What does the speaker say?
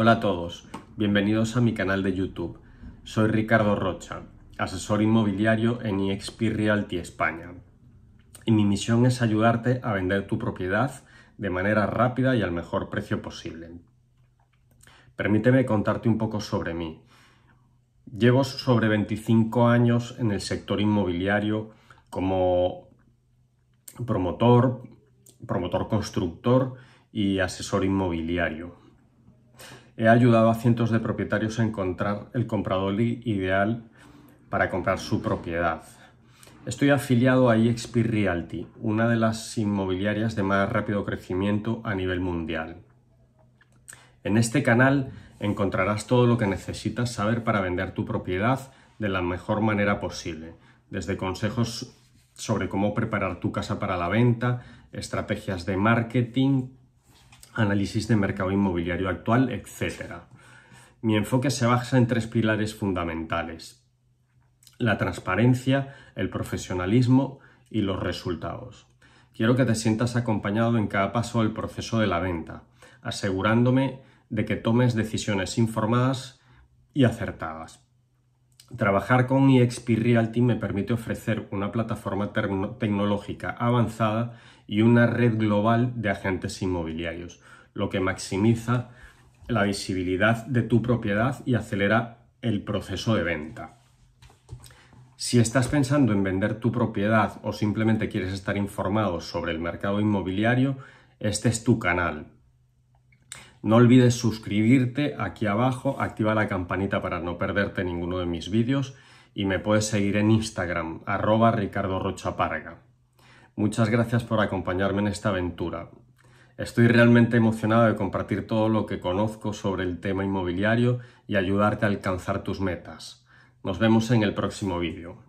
Hola a todos, bienvenidos a mi canal de YouTube. Soy Ricardo Rocha, asesor inmobiliario en EXP Realty España. Y mi misión es ayudarte a vender tu propiedad de manera rápida y al mejor precio posible. Permíteme contarte un poco sobre mí. Llevo sobre 25 años en el sector inmobiliario como promotor, promotor constructor y asesor inmobiliario he ayudado a cientos de propietarios a encontrar el comprador ideal para comprar su propiedad. Estoy afiliado a EXP Realty, una de las inmobiliarias de más rápido crecimiento a nivel mundial. En este canal encontrarás todo lo que necesitas saber para vender tu propiedad de la mejor manera posible, desde consejos sobre cómo preparar tu casa para la venta, estrategias de marketing, análisis de mercado inmobiliario actual, etc. Mi enfoque se basa en tres pilares fundamentales. La transparencia, el profesionalismo y los resultados. Quiero que te sientas acompañado en cada paso del proceso de la venta, asegurándome de que tomes decisiones informadas y acertadas. Trabajar con EXP Realty me permite ofrecer una plataforma tecnológica avanzada y una red global de agentes inmobiliarios, lo que maximiza la visibilidad de tu propiedad y acelera el proceso de venta. Si estás pensando en vender tu propiedad o simplemente quieres estar informado sobre el mercado inmobiliario, este es tu canal, no olvides suscribirte aquí abajo, activa la campanita para no perderte ninguno de mis vídeos y me puedes seguir en Instagram, arroba Ricardo Rocha Muchas gracias por acompañarme en esta aventura. Estoy realmente emocionado de compartir todo lo que conozco sobre el tema inmobiliario y ayudarte a alcanzar tus metas. Nos vemos en el próximo vídeo.